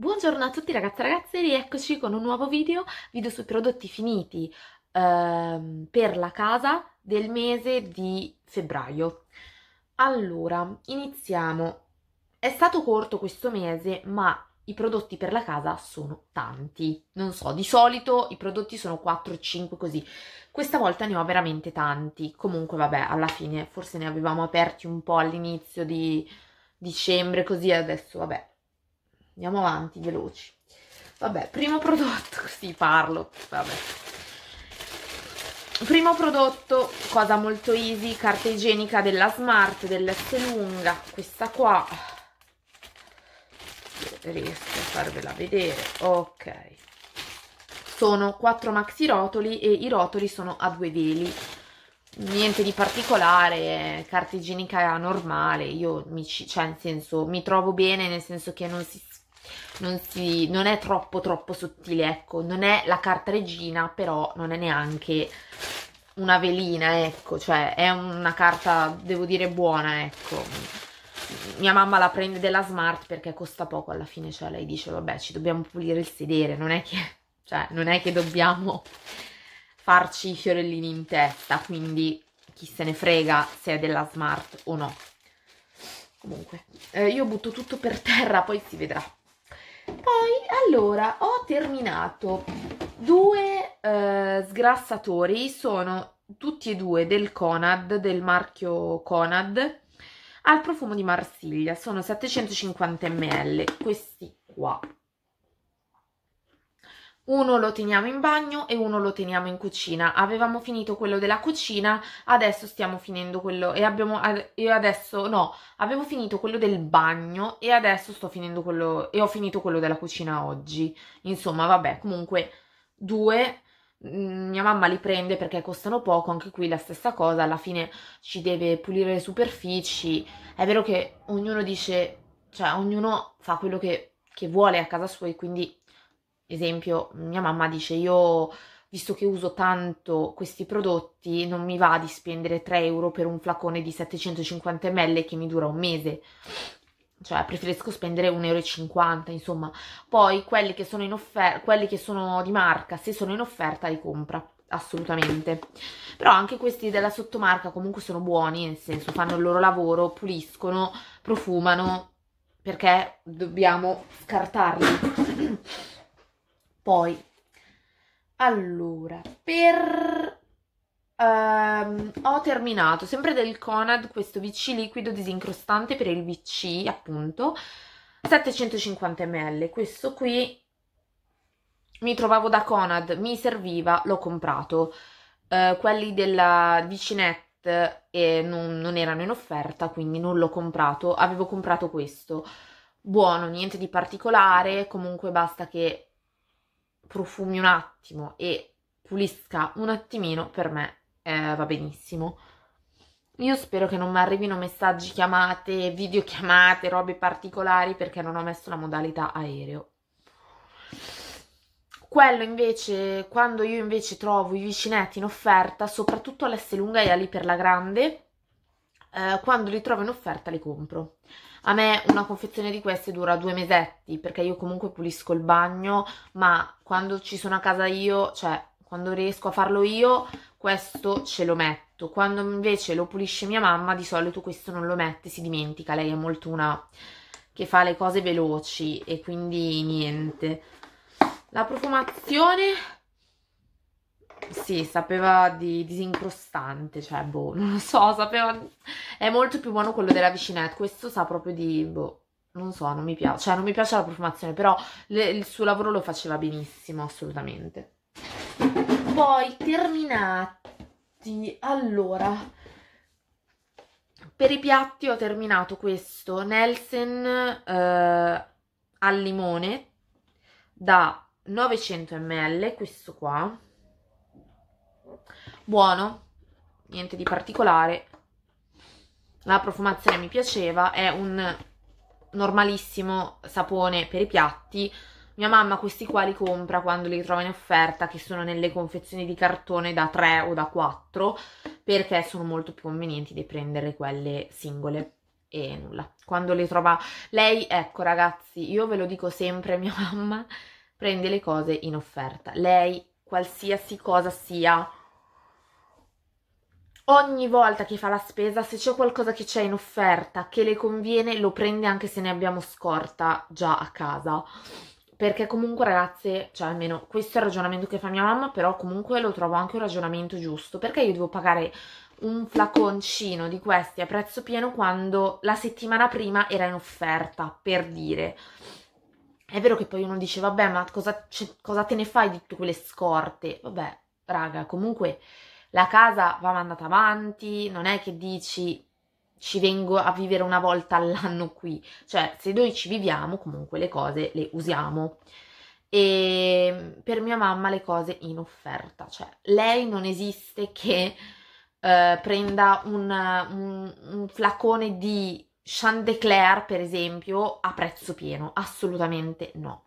Buongiorno a tutti ragazzi e ragazze, rieccoci con un nuovo video, video sui prodotti finiti ehm, per la casa del mese di febbraio. Allora, iniziamo. È stato corto questo mese, ma i prodotti per la casa sono tanti. Non so, di solito i prodotti sono 4 o 5 così. Questa volta ne ho veramente tanti. Comunque, vabbè, alla fine forse ne avevamo aperti un po' all'inizio di dicembre, così adesso, vabbè, andiamo avanti, veloci. Vabbè, primo prodotto, così parlo, vabbè. Primo prodotto, cosa molto easy, carta igienica della Smart, dell'S lunga, questa qua. Riesco a farvela vedere, ok. Sono quattro maxi rotoli e i rotoli sono a due veli, niente di particolare, carta igienica normale, io mi, cioè, senso, mi trovo bene nel senso che non si non, si, non, è troppo troppo sottile, ecco, non è la carta regina, però non è neanche una velina, ecco, cioè è una carta, devo dire, buona, ecco. Mia mamma la prende della Smart perché costa poco alla fine, cioè lei dice, vabbè, ci dobbiamo pulire il sedere, non è che, cioè, non è che dobbiamo farci i fiorellini in testa, quindi chi se ne frega se è della Smart o no. Comunque, eh, io butto tutto per terra, poi si vedrà. Allora, ho terminato due eh, sgrassatori, sono tutti e due del Conad, del marchio Conad, al profumo di Marsiglia, sono 750 ml, questi qua uno lo teniamo in bagno e uno lo teniamo in cucina. Avevamo finito quello della cucina, adesso stiamo finendo quello e abbiamo e adesso no, avevo finito quello del bagno e adesso sto finendo quello e ho finito quello della cucina oggi. Insomma, vabbè, comunque due mm, mia mamma li prende perché costano poco, anche qui la stessa cosa, alla fine ci deve pulire le superfici. È vero che ognuno dice, cioè ognuno fa quello che, che vuole a casa sua e quindi Esempio, mia mamma dice io visto che uso tanto questi prodotti non mi va di spendere 3 euro per un flacone di 750 ml che mi dura un mese cioè preferisco spendere 1,50 euro insomma poi quelli che sono in offerta quelli che sono di marca se sono in offerta li compra assolutamente però anche questi della sottomarca comunque sono buoni nel senso fanno il loro lavoro puliscono profumano perché dobbiamo scartarli poi, allora, per... Um, ho terminato sempre del Conad questo VC liquido disincrostante per il VC appunto 750 ml questo qui mi trovavo da Conad mi serviva l'ho comprato uh, quelli della Vicinet eh, non, non erano in offerta quindi non l'ho comprato avevo comprato questo buono niente di particolare comunque basta che profumi un attimo e pulisca un attimino, per me eh, va benissimo. Io spero che non mi arrivino messaggi, chiamate, videochiamate, robe particolari perché non ho messo la modalità aereo. Quello invece, quando io invece trovo i vicinetti in offerta, soprattutto all'S lunga e all'Iperla Grande, eh, quando li trovo in offerta li compro a me una confezione di queste dura due mesetti perché io comunque pulisco il bagno ma quando ci sono a casa io cioè quando riesco a farlo io questo ce lo metto quando invece lo pulisce mia mamma di solito questo non lo mette si dimentica lei è molto una che fa le cose veloci e quindi niente la profumazione sì, sapeva di disincrostante, cioè, boh, non lo so, sapeva... È molto più buono quello della vicinette, questo sa proprio di, boh, non so, non mi piace, cioè, non mi piace la profumazione, però le, il suo lavoro lo faceva benissimo, assolutamente. Poi, terminati, allora, per i piatti ho terminato questo, Nelson eh, al limone, da 900 ml, questo qua, buono, niente di particolare, la profumazione mi piaceva, è un normalissimo sapone per i piatti, mia mamma questi qua li compra quando li trova in offerta, che sono nelle confezioni di cartone da 3 o da 4, perché sono molto più convenienti di prendere quelle singole e nulla. Quando le trova lei, ecco ragazzi, io ve lo dico sempre, mia mamma prende le cose in offerta. Lei, qualsiasi cosa sia, ogni volta che fa la spesa, se c'è qualcosa che c'è in offerta che le conviene, lo prende anche se ne abbiamo scorta già a casa. Perché comunque ragazze, cioè almeno questo è il ragionamento che fa mia mamma, però comunque lo trovo anche un ragionamento giusto. Perché io devo pagare un flaconcino di questi a prezzo pieno quando la settimana prima era in offerta, per dire. È vero che poi uno dice, vabbè, ma cosa, cioè, cosa te ne fai di tutte quelle scorte? Vabbè, raga, comunque la casa va mandata avanti, non è che dici ci vengo a vivere una volta all'anno qui, cioè se noi ci viviamo comunque le cose le usiamo. E ehm, per mia mamma le cose in offerta, cioè lei non esiste che eh, prenda un, un, un flacone di Chandeclair per esempio, a prezzo pieno, assolutamente no.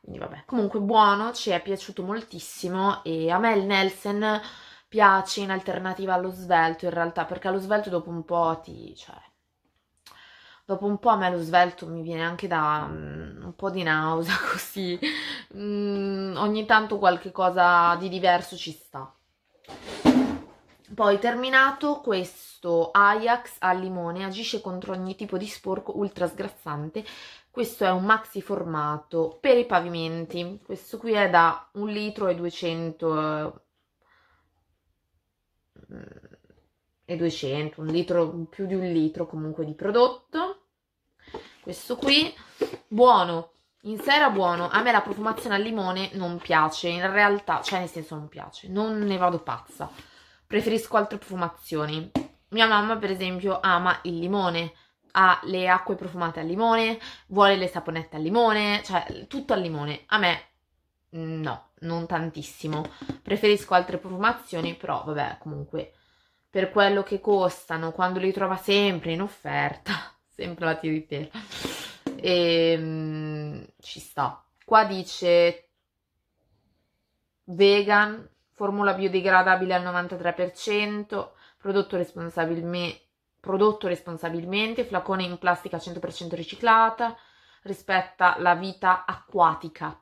Quindi vabbè, comunque buono, ci è piaciuto moltissimo e a me il Nelson piace in alternativa allo svelto in realtà, perché allo svelto dopo un po' ti... cioè... Dopo un po' a me lo svelto mi viene anche da um, un po' di nausea così, mm, ogni tanto qualche cosa di diverso ci sta. Poi terminato questo Ajax al limone, agisce contro ogni tipo di sporco ultra sgrassante. Questo è un maxi formato per i pavimenti. Questo qui è da un litro e 200 e 200, un litro, più di un litro comunque di prodotto. Questo qui, buono, in sé era buono, a me la profumazione al limone non piace, in realtà, cioè nel senso non piace, non ne vado pazza, preferisco altre profumazioni. Mia mamma per esempio ama il limone, ha le acque profumate al limone, vuole le saponette al limone, cioè tutto al limone. A me no, non tantissimo. Preferisco altre profumazioni, però vabbè, comunque per quello che costano, quando li trova sempre in offerta, sempre la tiritera, e, ehm, ci sta. Qua dice vegan, formula biodegradabile al 93%, prodotto, responsabilme, prodotto responsabilmente, flacone in plastica 100% riciclata, rispetta la vita acquatica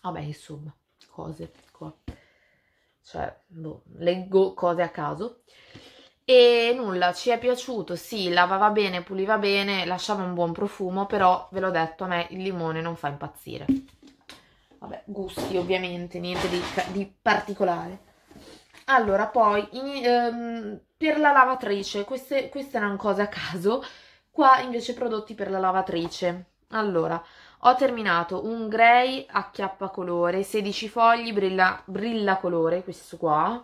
vabbè insomma cose qua ecco. cioè boh, leggo cose a caso e nulla ci è piaciuto sì lavava bene puliva bene lasciava un buon profumo però ve l'ho detto a me il limone non fa impazzire vabbè gusti ovviamente niente di, di particolare allora poi in, ehm, per la lavatrice queste, queste erano cose a caso qua invece prodotti per la lavatrice allora, ho terminato un grey acchiappa colore, 16 fogli, brilla, brilla colore, questo qua.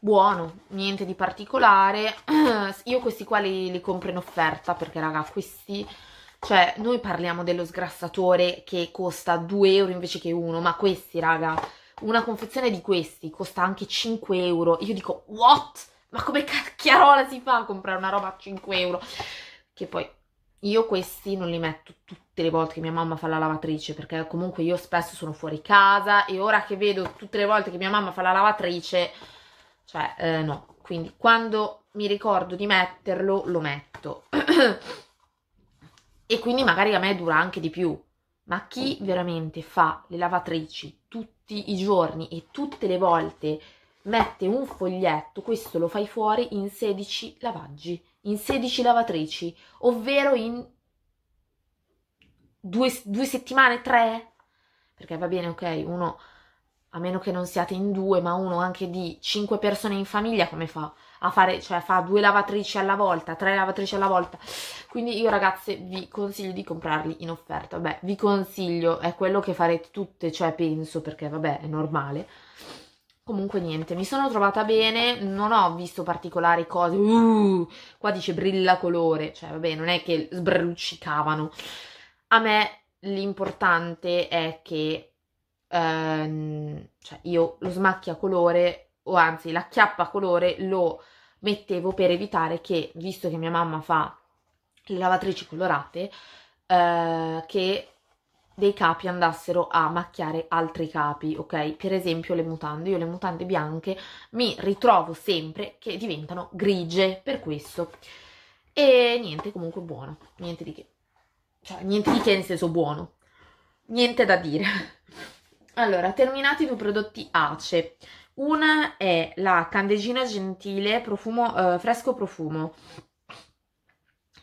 Buono, niente di particolare. Io questi qua li, li compro in offerta perché, raga, questi... Cioè, noi parliamo dello sgrassatore che costa 2 euro invece che 1, ma questi, raga, una confezione di questi costa anche 5 euro. Io dico, what? Ma come cacchiarola si fa a comprare una roba a 5 euro? che poi io questi non li metto tutte le volte che mia mamma fa la lavatrice perché comunque io spesso sono fuori casa e ora che vedo tutte le volte che mia mamma fa la lavatrice, cioè eh, no, quindi quando mi ricordo di metterlo lo metto e quindi magari a me dura anche di più, ma chi veramente fa le lavatrici tutti i giorni e tutte le volte mette un foglietto, questo lo fai fuori in 16 lavaggi in 16 lavatrici, ovvero in due, due settimane, tre, perché va bene, ok, uno a meno che non siate in due, ma uno anche di cinque persone in famiglia, come fa a fare, cioè fa due lavatrici alla volta, tre lavatrici alla volta. Quindi io ragazze vi consiglio di comprarli in offerta. Beh, vi consiglio, è quello che farete tutte, cioè penso, perché vabbè, è normale. Comunque niente, mi sono trovata bene, non ho visto particolari cose, uh, qua dice brilla colore, cioè vabbè non è che sbruccicavano. A me l'importante è che ehm, cioè io lo smacchia colore, o anzi la chiappa colore lo mettevo per evitare che, visto che mia mamma fa le lavatrici colorate, eh, che dei capi andassero a macchiare altri capi, ok? Per esempio le mutande, io le mutande bianche mi ritrovo sempre che diventano grigie per questo. E niente, comunque buono, niente di che. Cioè, niente di che in senso buono. Niente da dire. Allora, terminati due prodotti ACE. Una è la Candegina Gentile profumo, eh, fresco profumo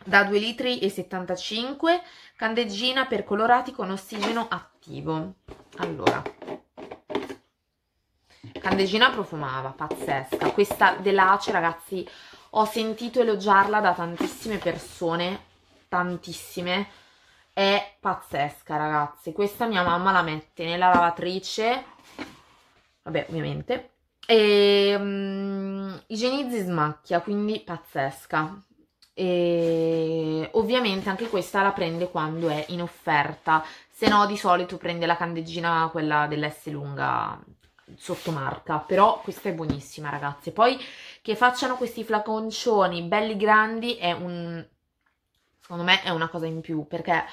da 2,75 litri candeggina per colorati con ossigeno attivo. Allora, candeggina profumava, pazzesca. Questa dell'Ace, ragazzi, ho sentito elogiarla da tantissime persone, tantissime. È pazzesca, ragazzi. Questa mia mamma la mette nella lavatrice, vabbè, ovviamente, e um, igienizzi smacchia, quindi pazzesca e ovviamente anche questa la prende quando è in offerta se no di solito prende la candeggina quella dell'S lunga sottomarca però questa è buonissima ragazze poi che facciano questi flaconcioni belli grandi è un secondo me è una cosa in più perché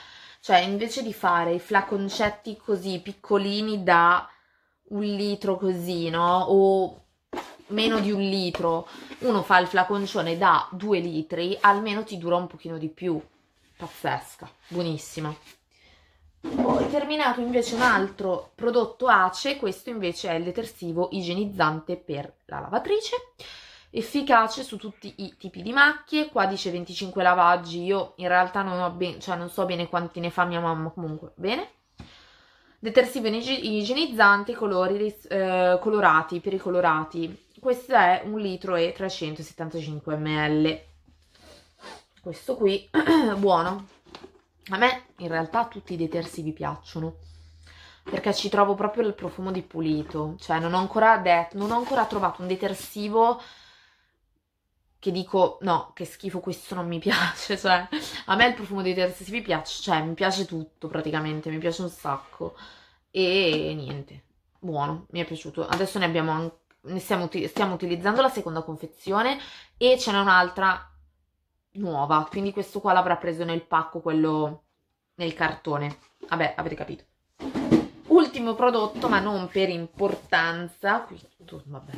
cioè invece di fare i flaconcetti così piccolini da un litro così no o meno di un litro, uno fa il flaconcione da due litri, almeno ti dura un pochino di più. Pazzesca, buonissima. Poi terminato invece un altro prodotto ACE, questo invece è il detersivo igienizzante per la lavatrice, efficace su tutti i tipi di macchie, qua dice 25 lavaggi, io in realtà non, ben, cioè non so bene quanti ne fa mia mamma, comunque bene. Detersivo igienizzante colori, eh, colorati, per i colorati, questo è un litro e 375 ml questo qui buono a me in realtà tutti i detersivi piacciono perché ci trovo proprio il profumo di pulito cioè non ho ancora, detto, non ho ancora trovato un detersivo che dico no, che schifo, questo non mi piace, cioè a me il profumo dei detersivi piace, cioè mi piace tutto praticamente, mi piace un sacco e niente, buono, mi è piaciuto. Adesso ne abbiamo anche stiamo, stiamo utilizzando la seconda confezione e ce n'è un'altra nuova, quindi questo qua l'avrà preso nel pacco, quello nel cartone. Vabbè, avete capito. Ultimo prodotto, ma non per importanza, vabbè.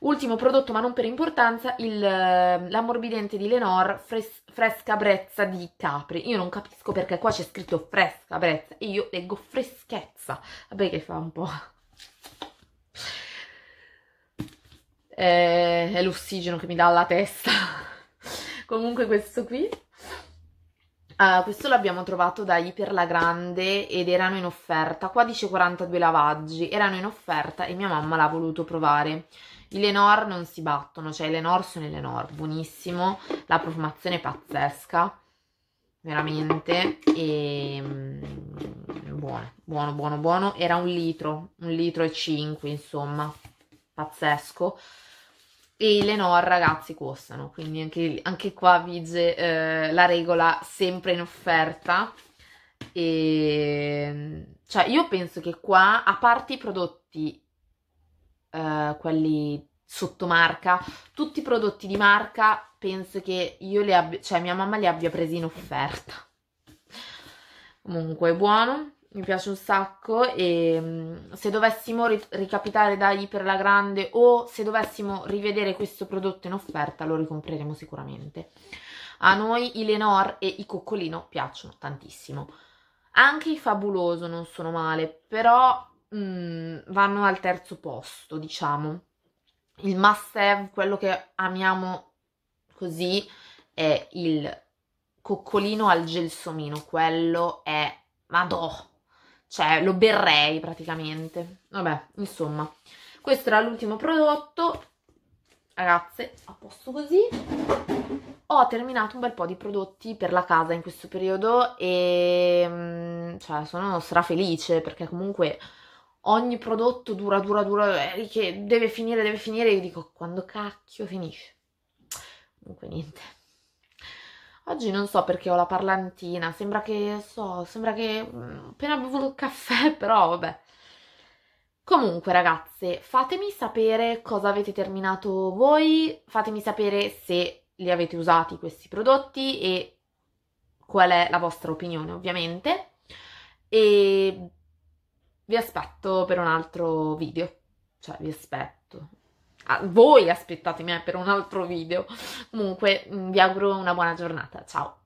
Ultimo prodotto, ma non per importanza, eh, l'ammorbidente di Lenore fres, fresca brezza di Capri. Io non capisco perché qua c'è scritto fresca brezza e io leggo freschezza. Vabbè che fa un po'... eh, è l'ossigeno che mi dà alla testa. Comunque questo qui. Uh, questo l'abbiamo trovato da Iper La Grande ed erano in offerta. Qua dice 42 lavaggi, erano in offerta e mia mamma l'ha voluto provare. I Lenor non si battono, cioè i Lenor sono i Lenor, buonissimo, la profumazione è pazzesca, veramente, e mm, buono, buono, buono, buono. Era un litro, un litro e cinque, insomma pazzesco e le NOR ragazzi costano, quindi anche, anche qua vige eh, la regola sempre in offerta e ehm, cioè io penso che qua a parte i prodotti eh, quelli sotto marca, tutti i prodotti di marca penso che io li abbia, cioè mia mamma li abbia presi in offerta. Comunque buono mi piace un sacco e mm, se dovessimo ri- ricapitare da Iper la Grande o se dovessimo rivedere questo prodotto in offerta lo ricompreremo sicuramente. A noi i Lenore e i Coccolino piacciono tantissimo. Anche i Fabuloso non sono male, però mh, mm, vanno al terzo posto, diciamo. Il must have, quello che amiamo così, è il coccolino al gelsomino, quello è... Madò, cioè lo berrei praticamente. Vabbè, insomma, questo era l'ultimo prodotto, ragazze, a posto così. Ho terminato un bel po' di prodotti per la casa in questo periodo e mm, cioè, sono strafelice perché comunque ogni prodotto dura, dura, dura, eh, che deve finire, deve finire, io dico quando cacchio finisce. Comunque niente. Oggi non so perché ho la parlantina, sembra che, so, sembra che mm, appena bevuto il caffè, però vabbè. Comunque ragazze, fatemi sapere cosa avete terminato voi, fatemi sapere se li avete usati questi prodotti e qual è la vostra opinione ovviamente. E vi aspetto per un altro video, cioè vi aspetto, voi aspettatemi eh, per un altro video. Comunque mm, vi auguro una buona giornata, ciao!